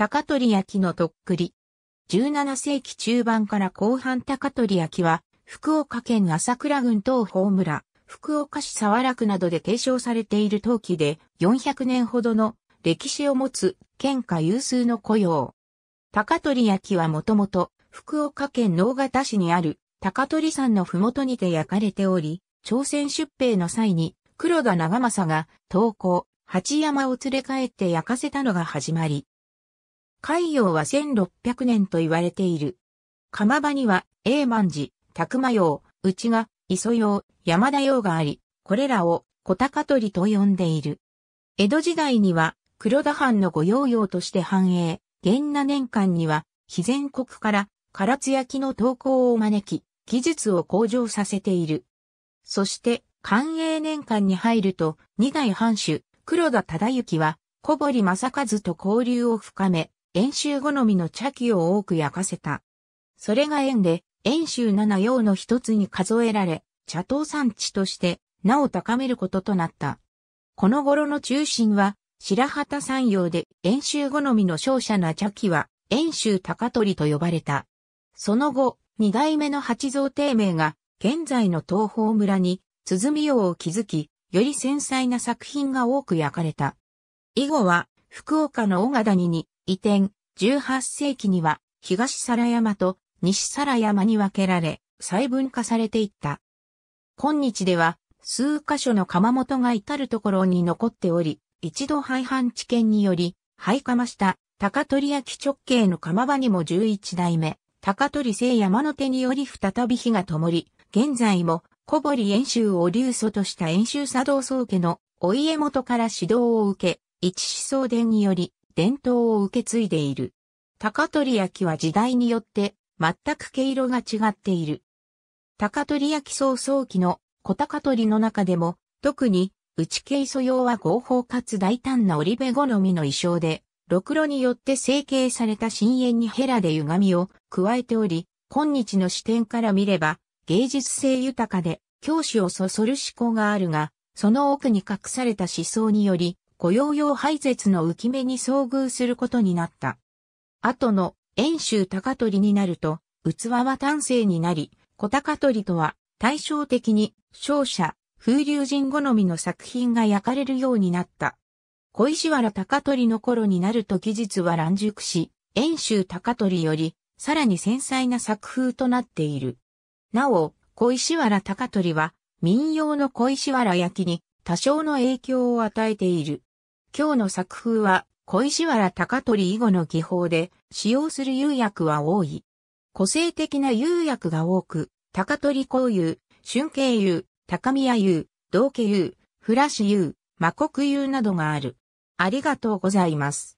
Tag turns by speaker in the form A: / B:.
A: 高取焼のとっくり。17世紀中盤から後半高取焼は、福岡県朝倉郡東方村、福岡市沢楽などで提唱されている陶器で、400年ほどの歴史を持つ県下有数の雇用。高取焼はもともと福岡県能形市にある高取山の麓にて焼かれており、朝鮮出兵の際に黒田長政が東高、八山を連れ帰って焼かせたのが始まり、海洋は1600年と言われている。釜場には、永満寺、拓磨洋、内賀、磯洋、山田洋があり、これらを小高鳥と呼んでいる。江戸時代には、黒田藩の御用用として繁栄、元那年間には、非全国から唐津焼の投稿を招き、技術を向上させている。そして、寛永年間に入ると、二代藩主、黒田忠之は、小堀正和と交流を深め、遠州好みの茶器を多く焼かせた。それが縁で、遠州七用の一つに数えられ、茶刀産地として名を高めることとなった。この頃の中心は、白旗山陽で遠州好みの勝者な茶器は、遠州高取と呼ばれた。その後、二代目の八蔵帝名が、現在の東方村に、鼓用を築き、より繊細な作品が多く焼かれた。以後は、福岡の小賀谷に、移転、18世紀には東皿山と西皿山に分けられ、細分化されていった。今日では数箇所の窯元が至るところに残っており、一度廃藩置県により、廃窯した高取焼直径の窯場にも11代目、高取聖山の手により再び火が灯り、現在も小堀演習を流祖とした演習佐藤宗家のお家元から指導を受け、一思想伝により、伝統を受け継いでいる。高取焼は時代によって全く毛色が違っている。高取焼早々期の小高取の中でも、特に内毛素用は合法かつ大胆な織部好みの衣装で、ろくろによって成形された深淵にヘラで歪みを加えており、今日の視点から見れば、芸術性豊かで、教師をそそる思考があるが、その奥に隠された思想により、雇用用廃絶の浮目に遭遇することになった。後の遠州高取になると、器は丹精になり、小高取とは対照的に勝者、風流人好みの作品が焼かれるようになった。小石原高取の頃になると技術は乱熟し、遠州高取よりさらに繊細な作風となっている。なお、小石原高取は民謡の小石原焼きに多少の影響を与えている。今日の作風は、小石原高取以後の技法で、使用する釉薬は多い。個性的な釉薬が多く、高取公釉、春慶釉、高宮釉、道家釉、フラシ釉、魔国釉などがある。ありがとうございます。